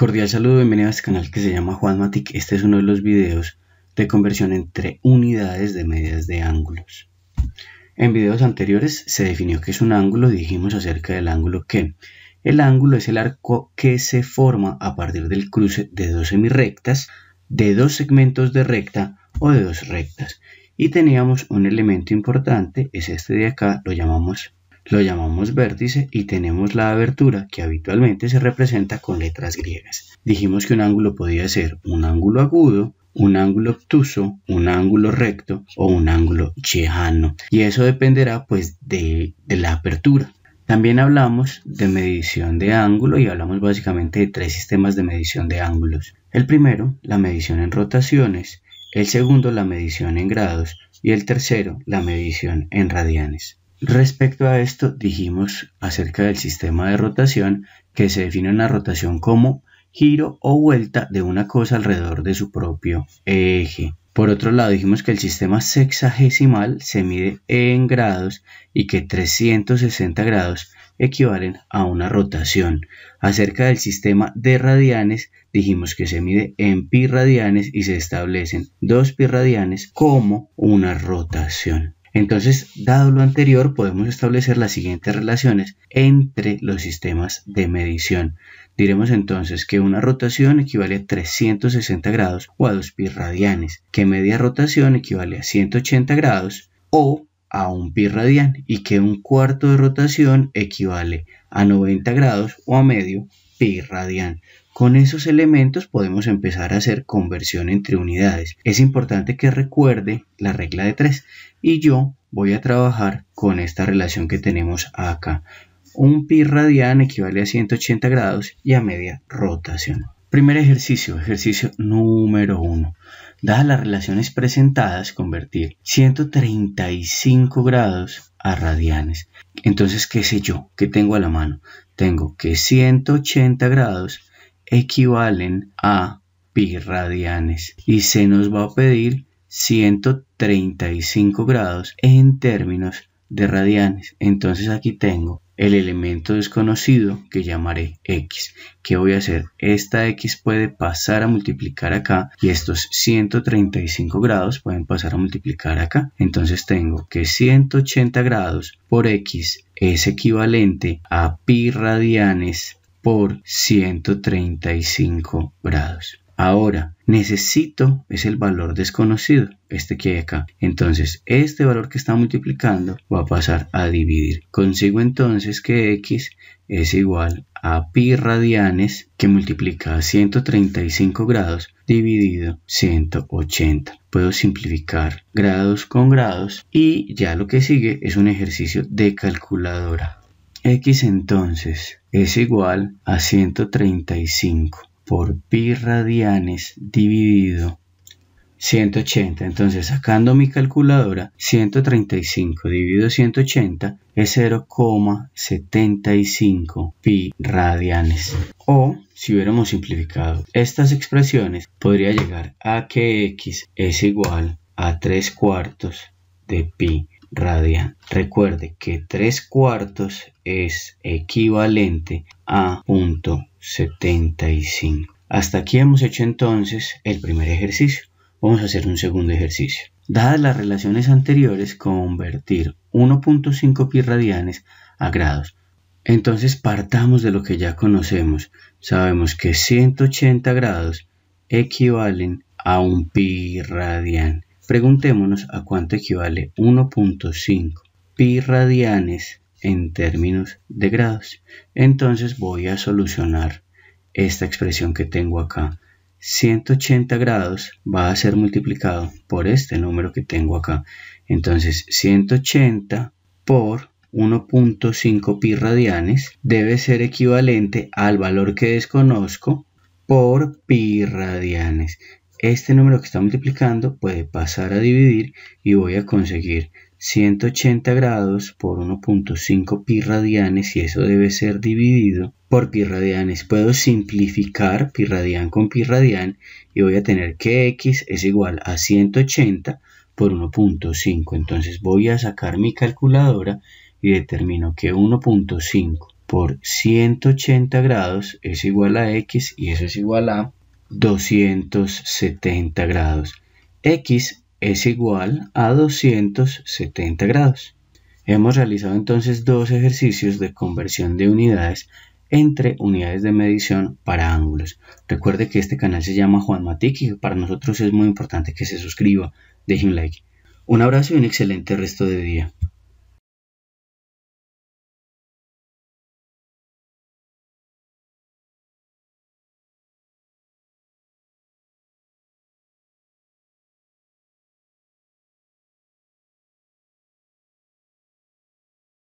Cordial saludo, bienvenidos a este canal que se llama Juanmatic. Este es uno de los videos de conversión entre unidades de medidas de ángulos. En videos anteriores se definió que es un ángulo, dijimos acerca del ángulo que el ángulo es el arco que se forma a partir del cruce de dos semirectas, de dos segmentos de recta o de dos rectas. Y teníamos un elemento importante, es este de acá, lo llamamos lo llamamos vértice y tenemos la abertura que habitualmente se representa con letras griegas. Dijimos que un ángulo podía ser un ángulo agudo, un ángulo obtuso, un ángulo recto o un ángulo chejano. y eso dependerá pues de, de la apertura. También hablamos de medición de ángulo y hablamos básicamente de tres sistemas de medición de ángulos. El primero, la medición en rotaciones, el segundo, la medición en grados y el tercero, la medición en radianes. Respecto a esto, dijimos acerca del sistema de rotación que se define una rotación como giro o vuelta de una cosa alrededor de su propio eje. Por otro lado, dijimos que el sistema sexagesimal se mide en grados y que 360 grados equivalen a una rotación. Acerca del sistema de radianes, dijimos que se mide en pi radianes y se establecen dos pi radianes como una rotación. Entonces, dado lo anterior, podemos establecer las siguientes relaciones entre los sistemas de medición. Diremos entonces que una rotación equivale a 360 grados o a 2 pi radianes, que media rotación equivale a 180 grados o a 1 pi radian y que un cuarto de rotación equivale a 90 grados o a medio pi radian. Con esos elementos podemos empezar a hacer conversión entre unidades. Es importante que recuerde la regla de 3 y yo voy a trabajar con esta relación que tenemos acá. Un pi radian equivale a 180 grados y a media rotación. Primer ejercicio, ejercicio número 1. Dada las relaciones presentadas, convertir 135 grados a radianes. Entonces, ¿qué sé yo? ¿Qué tengo a la mano? Tengo que 180 grados equivalen a pi radianes y se nos va a pedir 135 grados en términos de radianes. Entonces aquí tengo el elemento desconocido que llamaré x. ¿Qué voy a hacer? Esta x puede pasar a multiplicar acá y estos 135 grados pueden pasar a multiplicar acá. Entonces tengo que 180 grados por x es equivalente a pi radianes por 135 grados. Ahora, necesito es el valor desconocido, este que hay acá. Entonces, este valor que está multiplicando va a pasar a dividir. Consigo entonces que x es igual a pi radianes que multiplica 135 grados dividido 180. Puedo simplificar grados con grados y ya lo que sigue es un ejercicio de calculadora. X entonces es igual a 135 por pi radianes dividido 180. Entonces, sacando mi calculadora, 135 dividido 180 es 0,75 pi radianes. O, si hubiéramos simplificado estas expresiones, podría llegar a que x es igual a 3 cuartos de pi Recuerde que 3 cuartos es equivalente a .75. Hasta aquí hemos hecho entonces el primer ejercicio. Vamos a hacer un segundo ejercicio. Dadas las relaciones anteriores, convertir 1.5 pi radianes a grados. Entonces partamos de lo que ya conocemos. Sabemos que 180 grados equivalen a un pi radian. Preguntémonos a cuánto equivale 1.5 pi radianes en términos de grados. Entonces voy a solucionar esta expresión que tengo acá. 180 grados va a ser multiplicado por este número que tengo acá. Entonces 180 por 1.5 pi radianes debe ser equivalente al valor que desconozco por pi radianes. Este número que está multiplicando puede pasar a dividir y voy a conseguir 180 grados por 1.5 pi radianes y eso debe ser dividido por pi radianes. Puedo simplificar pi radian con pi radian y voy a tener que x es igual a 180 por 1.5. Entonces voy a sacar mi calculadora y determino que 1.5 por 180 grados es igual a x y eso es igual a 270 grados. X es igual a 270 grados. Hemos realizado entonces dos ejercicios de conversión de unidades entre unidades de medición para ángulos. Recuerde que este canal se llama Juan Matic y para nosotros es muy importante que se suscriba. Deje un like. Un abrazo y un excelente resto de día.